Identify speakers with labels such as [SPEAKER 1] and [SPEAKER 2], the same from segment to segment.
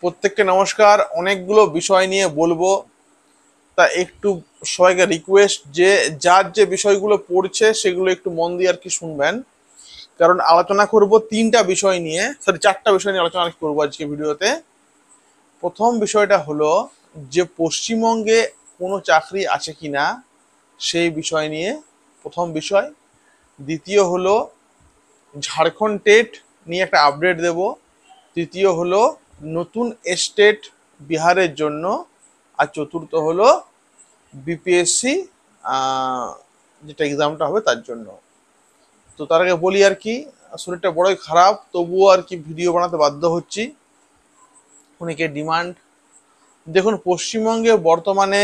[SPEAKER 1] প্রত্যেককে নমস্কার অনেকগুলো বিষয় নিয়ে বলবো তা একটু সবাইকে রিকোয়েস্ট যে যার যে বিষয়গুলো পড়ছে সেগুলো একটু মন দিয়ে আর কি শুনবেন কারণ আলোচনা করব তিনটা বিষয় নিয়ে সরি চারটা বিষয় নিয়ে আলোচনা করবো আজকে ভিডিওতে প্রথম বিষয়টা হলো যে পশ্চিমবঙ্গে কোনো চাকরি আছে কি না সেই বিষয় নিয়ে প্রথম বিষয় দ্বিতীয় হলো ঝাড়খণ্ড টেট নিয়ে একটা আপডেট দেব তৃতীয় হলো নতুন এস্টেট বিহারের জন্য আর চতুর্থ হলো বিপিএসসি যেটা এক্সামটা হবে তার জন্য তো তার আগে বলি আর কি শরীরটা বড়ই খারাপ তবুও আর কি ভিডিও বানাতে বাধ্য হচ্ছি অনেকে ডিমান্ড দেখুন পশ্চিমবঙ্গে বর্তমানে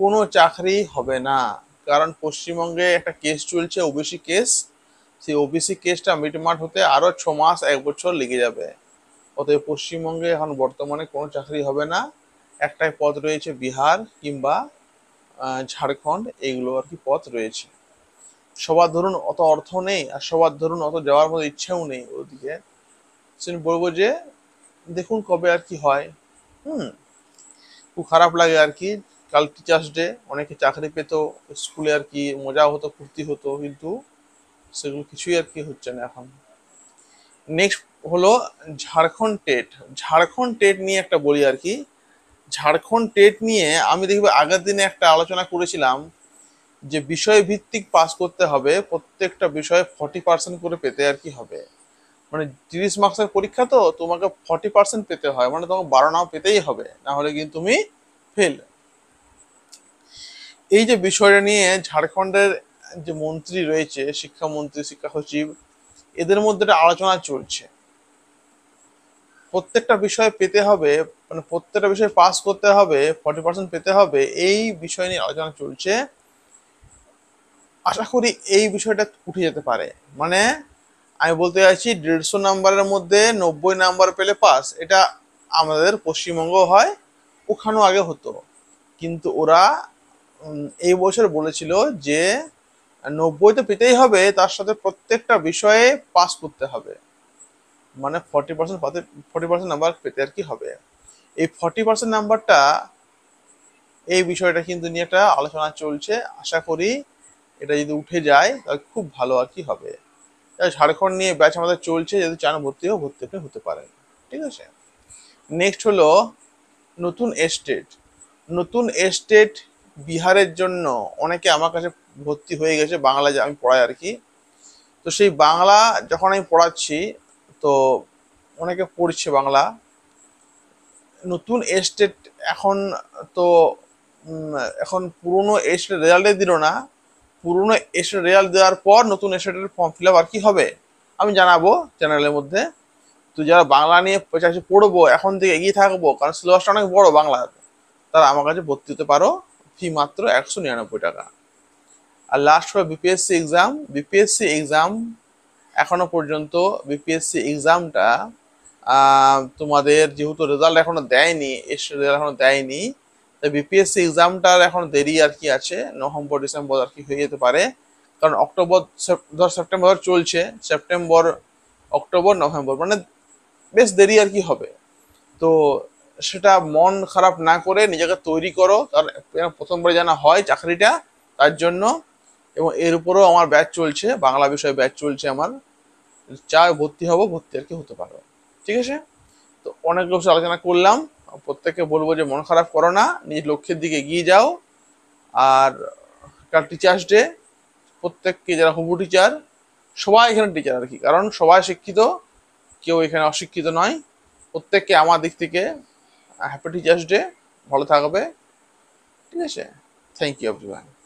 [SPEAKER 1] কোনো চাকরি হবে না কারণ পশ্চিমবঙ্গে একটা কেস চলছে ওবিসি কেস সেই ওবিসি কেসটা মিটমাট হতে আরও ছ মাস এক বছর লেগে যাবে অতএব পশ্চিমবঙ্গে এখন বর্তমানে কোনো চাকরি হবে না একটাই পথ রয়েছে বিহার কিংবা ঝাড়খণ্ড এইগুলো আর কি পথ রয়েছে সবার ধরুন অত অর্থ নেই আর সবার ধরুন অত যাওয়ার মতো ইচ্ছেও নেই ওদিকে আমি বলবো যে দেখুন কবে আর কি হয় হুম খুব খারাপ লাগে আর কি কাল টিচার্স ডে অনেকে চাকরি পেত স্কুলে আর কি মজা হতো ফুর্তি হতো কিন্তু সেগুলো কিছুই আর কি হচ্ছে না এখন নেক্সট হলো ঝাড়খণ্ড টেট ঝাড়খণ্ড টেট নিয়ে একটা বলি আর কি ঝাড়খণ্ড টেট নিয়ে আমি দেখব আগের দিনে একটা আলোচনা করেছিলাম যে বিষয় ভিত্তিক পাস করতে হবে প্রত্যেকটা বিষয়ে ফর্টি পার্সেন্ট করে পেতে আর কি হবে মানে তিরিশ মার্কসের পরীক্ষা তো তোমাকে ফর্টি পার্সেন্ট পেতে হয় মানে তোমাকে বারো নাও পেতেই হবে না হলে কিন্তু তুমি ফেল এই যে বিষয়টা নিয়ে ঝাড়খণ্ডের যে মন্ত্রী রয়েছে শিক্ষামন্ত্রী শিক্ষা সচিব এদের মধ্যে একটা আলোচনা চলছে প্রত্যেকটা বিষয়ে পেতে হবে মানে প্রত্যেকটা বিষয়ে পাস করতে হবে ফর্টি পার্সেন্ট পেতে হবে এই বিষয় নিয়ে আলোচনা চলছে আশা করি এই বিষয়টা উঠে যেতে পারে মানে আমি বলতে চাইছি দেড়শো নাম্বারের মধ্যে নব্বই নাম্বার পেলে পাস এটা আমাদের পশ্চিমবঙ্গ হয় ওখানেও আগে হতো কিন্তু ওরা এই বছর বলেছিল যে নব্বই তো পেতেই হবে তার সাথে প্রত্যেকটা বিষয়ে পাস করতে হবে মানে forty percent forty percent number পেতে আর কি হবে এই ফর্টি পার্সেন্ট নাম্বারটা এই বিষয়টা কিন্তু নিয়ে একটা আলোচনা চলছে আশা করি এটা যদি উঠে যায় তাহলে খুব ভালো আর কি হবে ঝাড়খণ্ড নিয়ে ব্যাচ আমাদের চলছে যদি চান ভর্তি হোক ভর্তি আপনি হতে পারেন ঠিক আছে নেক্সট হলো নতুন এস্টেট নতুন এস্টেট বিহারের জন্য অনেকে আমার কাছে ভর্তি হয়ে গেছে বাংলা যে আমি পড়াই আর কি তো সেই বাংলা যখন আমি পড়াচ্ছি তো অনেকে পড়ছে বাংলা নতুন এস্টেট এখন তো এখন পুরনো এস্টেট রেজাল্টে দিল না পুরনো এস্টেট রেজাল্ট দেওয়ার পর নতুন এস্টেটের ফর্ম ফিল আপ আর কি হবে আমি জানাবো চ্যানেলের মধ্যে তো যারা বাংলা নিয়ে চাষে পড়বো এখন থেকে এগিয়ে থাকবো কারণ সিলেবাসটা অনেক বড় বাংলা তারা আমার কাছে ভর্তি হতে পারো ফি মাত্র একশো নিরানব্বই টাকা আর লাস্ট হবে বিপিএসসি এক্সাম বিপিএসসি এক্সাম এখনো পর্যন্ত বিপিএসসি এক্সামটা তোমাদের যেহেতু রেজাল্ট এখনো দেয়নি এস রেজাল্ট এখনো দেয়নি তো বিপিএসসি এক্সামটার এখন দেরি আর কি আছে নভেম্বর ডিসেম্বর আর কি হয়ে যেতে পারে কারণ অক্টোবর ধর সেপ্টেম্বর চলছে সেপ্টেম্বর অক্টোবর নভেম্বর মানে বেশ দেরি আর কি হবে তো সেটা মন খারাপ না করে নিজেকে তৈরি করো তার প্রথমবারে যেন হয় চাকরিটা তার জন্য এবং এর উপরেও আমার ব্যাচ চলছে বাংলা বিষয়ে ব্যাচ চলছে আমার চায় ভর্তি হবো ভর্তি আর কি হতে পারবে ঠিক আছে তো অনেক লোক আলোচনা করলাম প্রত্যেককে বলবো যে মন খারাপ করো না নিজের লক্ষ্যের দিকে এগিয়ে যাও আর কার টিচার্স ডে প্রত্যেককে যারা হুবু টিচার সবাই এখানে টিচার আর কি কারণ সবাই শিক্ষিত কেউ এখানে অশিক্ষিত নয় প্রত্যেককে আমার দিক থেকে হ্যাপি টিচার্স ডে ভালো থাকবে ঠিক আছে থ্যাংক ইউ অভিমান